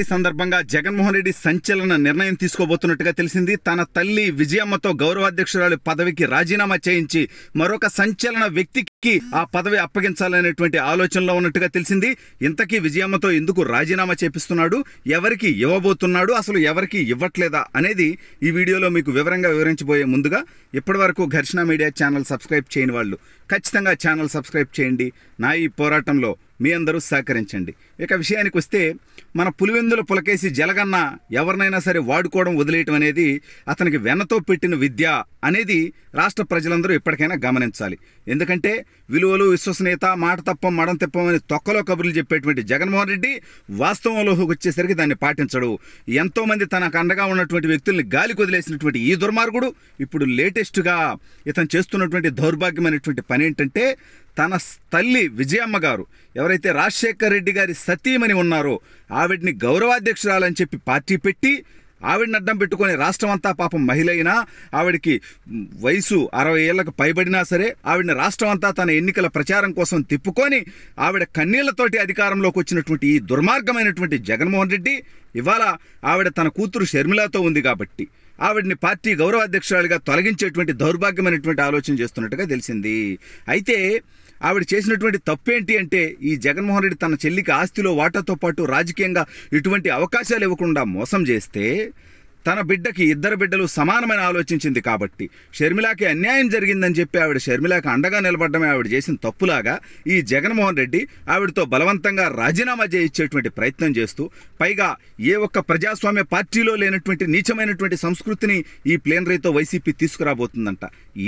party సందర్భంగా జగన్మోహన్ రెడ్డి సంచలన నిర్ణయం తీసుకోబోతున్నట్టుగా తెలిసింది తన తల్లి విజయమ్మతో గౌరవాధ్యక్షురాలు పదవికి రాజీనామా చేయించి మరొక సంచలన వ్యక్తికి ఆ పదవి అప్పగించాలనేటువంటి ఆలోచనలో ఉన్నట్టుగా తెలిసింది ఇంతకీ విజయమ్మతో ఎందుకు రాజీనామా చేపిస్తున్నాడు ఎవరికి ఇవ్వబోతున్నాడు అసలు ఎవరికి ఇవ్వట్లేదా అనేది ఈ వీడియోలో మీకు వివరంగా వివరించబోయే ముందుగా ఇప్పటివరకు ఘర్షణ మీడియా ఛానల్ సబ్స్క్రైబ్ చేయని వాళ్ళు ఖచ్చితంగా ఛానల్ సబ్స్క్రైబ్ చేయండి నా ఈ పోరాటంలో మీ అందరూ సహకరించండి ఇక విషయానికి వస్తే మన పులివెందుల పులకేసి జలగన్న ఎవరినైనా సరే వాడుకోవడం వదిలేయటం అనేది అతనికి వెన్నతో పెట్టిన విద్య అనేది రాష్ట్ర ప్రజలందరూ ఇప్పటికైనా గమనించాలి ఎందుకంటే విలువలు విశ్వసనీయత మాట తప్పం మడం తెప్పం అని తొక్కలో కబుర్లు చెప్పేటువంటి జగన్మోహన్ రెడ్డి వాస్తవంలో వచ్చేసరికి దాన్ని పాటించడు ఎంతోమంది తనకు అండగా ఉన్నటువంటి వ్యక్తుల్ని గాలి వదిలేసినటువంటి ఈ దుర్మార్గుడు ఇప్పుడు లేటెస్ట్గా ఇతను చేస్తున్నటువంటి దౌర్భాగ్యమైనటువంటి పని ఏంటంటే తన తల్లి విజయమ్మ గారు ఎవరైతే రాజశేఖర్ రెడ్డి గారి సతీమణి ఉన్నారో ఆవిడ్ని గౌరవాధ్యక్షురాలని చెప్పి పార్టీ పెట్టి ఆవిడని అడ్డం పెట్టుకొని రాష్ట్రం అంతా పాపం మహిళ అయినా ఆవిడకి వయసు అరవై ఏళ్ళకు పైబడినా సరే ఆవిడని రాష్ట్రం అంతా తన ఎన్నికల ప్రచారం కోసం తిప్పుకొని ఆవిడ కన్నీళ్లతోటి అధికారంలోకి వచ్చినటువంటి ఈ దుర్మార్గమైనటువంటి జగన్మోహన్ రెడ్డి ఇవాళ ఆవిడ తన కూతురు షర్మిలాతో ఉంది కాబట్టి ఆవిడని పార్టీ గౌరవాధ్యక్షురాలుగా తొలగించేటువంటి దౌర్భాగ్యమైనటువంటి ఆలోచన చేస్తున్నట్టుగా తెలిసింది అయితే ఆవిడ చేసినటువంటి తప్పేంటి అంటే ఈ జగన్మోహన్ రెడ్డి తన చెల్లికి ఆస్తిలో వాటాతో పాటు రాజకీయంగా ఇటువంటి అవకాశాలు ఇవ్వకుండా మోసం చేస్తే తన బిడ్డకి ఇద్దరు బిడ్డలు సమానమైన ఆలోచించింది కాబట్టి షర్మిలాకి అన్యాయం జరిగిందని చెప్పి ఆవిడ షర్మిలాకి అండగా నిలబడమే ఆవిడ చేసిన తప్పులాగా ఈ జగన్మోహన్ రెడ్డి ఆవిడతో బలవంతంగా రాజీనామా చేయించేటువంటి ప్రయత్నం చేస్తూ పైగా ఏ ఒక్క ప్రజాస్వామ్య పార్టీలో లేనటువంటి నీచమైనటువంటి సంస్కృతిని ఈ ప్లేనరీతో వైసీపీ తీసుకురాబోతుందంట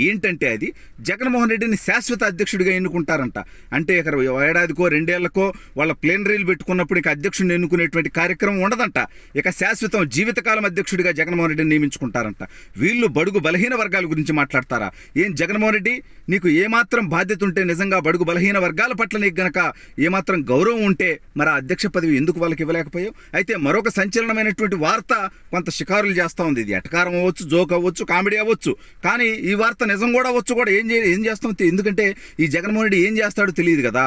ఏంటంటే అది జగన్మోహన్ రెడ్డిని శాశ్వత అధ్యక్షుడిగా ఎన్నుకుంటారంట అంటే ఇక్కడ ఏడాదికో రెండేళ్లకో వాళ్ళ ప్లేనరీలు పెట్టుకున్నప్పుడు ఇక అధ్యక్షుడిని ఎన్నుకునేటువంటి కార్యక్రమం ఉండదంట ఇక శాశ్వతం జీవితకాలం అధ్యక్షుడిగా జగన్మోహన్ రెడ్డిని నియమించుకుంటారంట వీళ్ళు బడుగు బలహీన వర్గాల గురించి మాట్లాడతారా ఏం జగన్మోహన్ రెడ్డి నీకు ఏమాత్రం బాధ్యత ఉంటే నిజంగా బడుగు బలహీన వర్గాల పట్ల నీకు గనక ఏమాత్రం గౌరవం ఉంటే మరి ఆ అధ్యక్ష పదవి ఎందుకు వాళ్ళకి ఇవ్వలేకపోయావు అయితే మరొక సంచలనమైనటువంటి వార్త కొంత షికారులు చేస్తూ ఉంది ఇది అటకారం అవ్వచ్చు జోక్ అవ్వచ్చు కామెడీ అవ్వచ్చు కానీ ఈ వార్త వార్త నిజం కూడా వచ్చు కూడా ఏం చే ఏం చేస్తాం ఎందుకంటే ఈ జగన్మోహన్ రెడ్డి ఏం చేస్తాడో తెలియదు కదా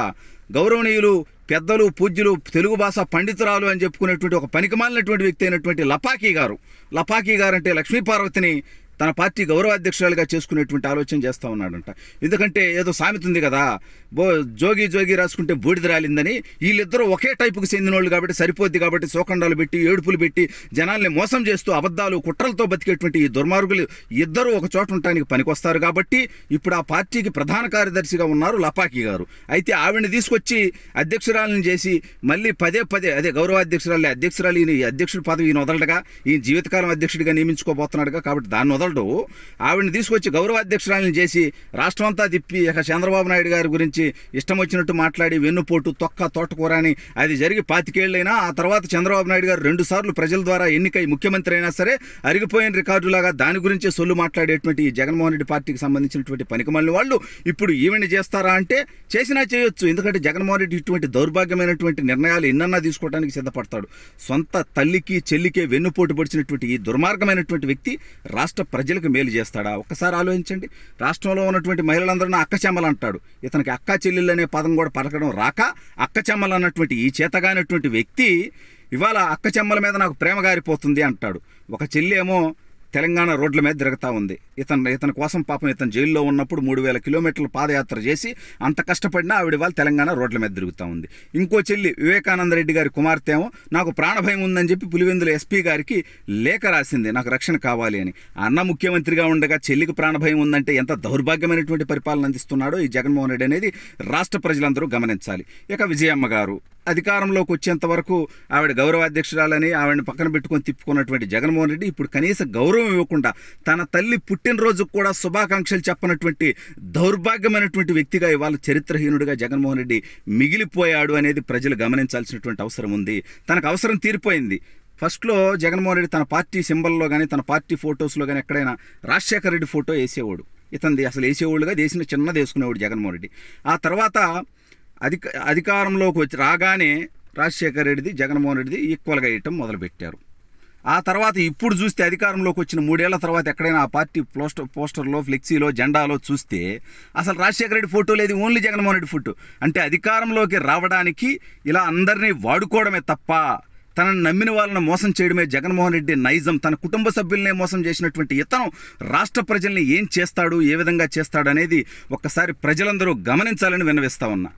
గౌరవనీయులు పెద్దలు పూజ్యులు తెలుగు భాష పండితురాలు అని చెప్పుకునేటువంటి ఒక మాలినటువంటి వ్యక్తి అయినటువంటి లపాకీ గారు లపాకీ గారు అంటే లక్ష్మీపార్వతిని తన పార్టీ గౌరవాధ్యక్షురాలుగా చేసుకునేటువంటి ఆలోచన చేస్తూ ఉన్నాడంట ఎందుకంటే ఏదో సామెత ఉంది కదా బో జోగి జోగి రాసుకుంటే బూడిద రాలిందని వీళ్ళిద్దరూ ఒకే టైపుకి చెందిన వాళ్ళు కాబట్టి సరిపోద్ది కాబట్టి సోకండాలు పెట్టి ఏడుపులు పెట్టి జనాల్ని మోసం చేస్తూ అబద్ధాలు కుట్రలతో బతికేటువంటి ఈ దుర్మార్గులు ఇద్దరు ఒక చోట ఉండటానికి పనికొస్తారు కాబట్టి ఇప్పుడు ఆ పార్టీకి ప్రధాన కార్యదర్శిగా ఉన్నారు లపాకి గారు అయితే ఆవిడని తీసుకొచ్చి అధ్యక్షురాలను చేసి మళ్ళీ పదే పదే అదే గౌరవాధ్యక్షురాలు అధ్యక్షురాలు ఈయన అధ్యక్షుడి పదవి ఈయన వదలడగా ఈయన జీవితకాలం అధ్యక్షుడిగా నియమించుకోబోతున్నాడుగా కాబట్టి దాన్ని వదల కుదరడు ఆవిడని తీసుకొచ్చి గౌరవాధ్యక్షురాలను చేసి రాష్ట్రం అంతా తిప్పి ఇక చంద్రబాబు నాయుడు గారి గురించి ఇష్టం వచ్చినట్టు మాట్లాడి వెన్నుపోటు తొక్క తోటకూర అని అది జరిగి పాతికేళ్ళైనా ఆ తర్వాత చంద్రబాబు నాయుడు గారు రెండుసార్లు ప్రజల ద్వారా ఎన్నికై ముఖ్యమంత్రి అయినా సరే అరిగిపోయిన రికార్డులాగా దాని గురించే సొల్లు మాట్లాడేటువంటి ఈ జగన్మోహన్ రెడ్డి పార్టీకి సంబంధించినటువంటి పనికిమాలిన వాళ్ళు ఇప్పుడు ఈవెంట్ చేస్తారా అంటే చేసినా చేయొచ్చు ఎందుకంటే జగన్మోహన్ రెడ్డి ఇటువంటి దౌర్భాగ్యమైనటువంటి నిర్ణయాలు ఎన్నన్నా తీసుకోవడానికి సిద్ధపడతాడు సొంత తల్లికి చెల్లికే వెన్నుపోటు పొడిచినటువంటి ఈ దుర్మార్గమైనటువంటి వ్యక్తి రాష్ట్ర ప్రజలకు మేలు చేస్తాడా ఒక్కసారి ఆలోచించండి రాష్ట్రంలో ఉన్నటువంటి మహిళలందరూ అక్క చెమ్మలు అంటాడు ఇతనికి అక్క చెల్లెళ్ళు అనే పదం కూడా పలకడం రాక అక్క చెమ్మలు అన్నటువంటి ఈ చేతగానటువంటి వ్యక్తి ఇవాళ అక్క చెమ్మల మీద నాకు ప్రేమ గారిపోతుంది అంటాడు ఒక చెల్లి ఏమో తెలంగాణ రోడ్ల మీద తిరుగుతూ ఉంది ఇతను ఇతని కోసం పాపం ఇతను జైల్లో ఉన్నప్పుడు మూడు వేల కిలోమీటర్లు పాదయాత్ర చేసి అంత కష్టపడినా ఆవిడ వాళ్ళు తెలంగాణ రోడ్ల మీద తిరుగుతూ ఉంది ఇంకో చెల్లి వివేకానంద రెడ్డి గారి కుమార్తె ఏమో నాకు ప్రాణభయం ఉందని చెప్పి పులివెందుల ఎస్పీ గారికి లేఖ రాసింది నాకు రక్షణ కావాలి అని అన్న ముఖ్యమంత్రిగా ఉండగా చెల్లికి ప్రాణభయం ఉందంటే ఎంత దౌర్భాగ్యమైనటువంటి పరిపాలన అందిస్తున్నాడో ఈ జగన్మోహన్ రెడ్డి అనేది రాష్ట్ర ప్రజలందరూ గమనించాలి ఇక విజయమ్మ గారు అధికారంలోకి వచ్చేంత వరకు ఆవిడ గౌరవాధ్యక్షురాలని ఆవిడని పక్కన పెట్టుకొని తిప్పుకున్నటువంటి జగన్మోహన్ రెడ్డి ఇప్పుడు కనీస గౌరవం గౌరవం ఇవ్వకుండా తన తల్లి పుట్టినరోజుకు కూడా శుభాకాంక్షలు చెప్పనటువంటి దౌర్భాగ్యమైనటువంటి వ్యక్తిగా ఇవాళ చరిత్రహీనుడిగా జగన్మోహన్ రెడ్డి మిగిలిపోయాడు అనేది ప్రజలు గమనించాల్సినటువంటి అవసరం ఉంది తనకు అవసరం తీరిపోయింది ఫస్ట్లో జగన్మోహన్ రెడ్డి తన పార్టీ సింబల్లో కానీ తన పార్టీ ఫొటోస్లో కానీ ఎక్కడైనా రాజశేఖర రెడ్డి ఫోటో వేసేవాడు ఇతను అసలు వేసేవాళ్ళుగా దేశం చిన్నది వేసుకునేవాడు జగన్మోహన్ రెడ్డి ఆ తర్వాత అధిక అధికారంలోకి వచ్చి రాగానే రాజశేఖర రెడ్డిది జగన్మోహన్ రెడ్డిది ఈక్వల్గా వేయటం మొదలుపెట్టారు ఆ తర్వాత ఇప్పుడు చూస్తే అధికారంలోకి వచ్చిన మూడేళ్ల తర్వాత ఎక్కడైనా ఆ పార్టీ పోస్టర్ పోస్టర్లో ఫ్లెక్సీలో జెండాలో చూస్తే అసలు రాజశేఖర రెడ్డి ఫోటో లేదు ఓన్లీ జగన్మోహన్ రెడ్డి ఫోటో అంటే అధికారంలోకి రావడానికి ఇలా అందరినీ వాడుకోవడమే తప్ప తనను నమ్మిన వాళ్ళని మోసం చేయడమే జగన్మోహన్ రెడ్డి నైజం తన కుటుంబ సభ్యులనే మోసం చేసినటువంటి ఇతను రాష్ట్ర ప్రజల్ని ఏం చేస్తాడు ఏ విధంగా చేస్తాడు అనేది ఒక్కసారి ప్రజలందరూ గమనించాలని విన్నవిస్తా ఉన్నా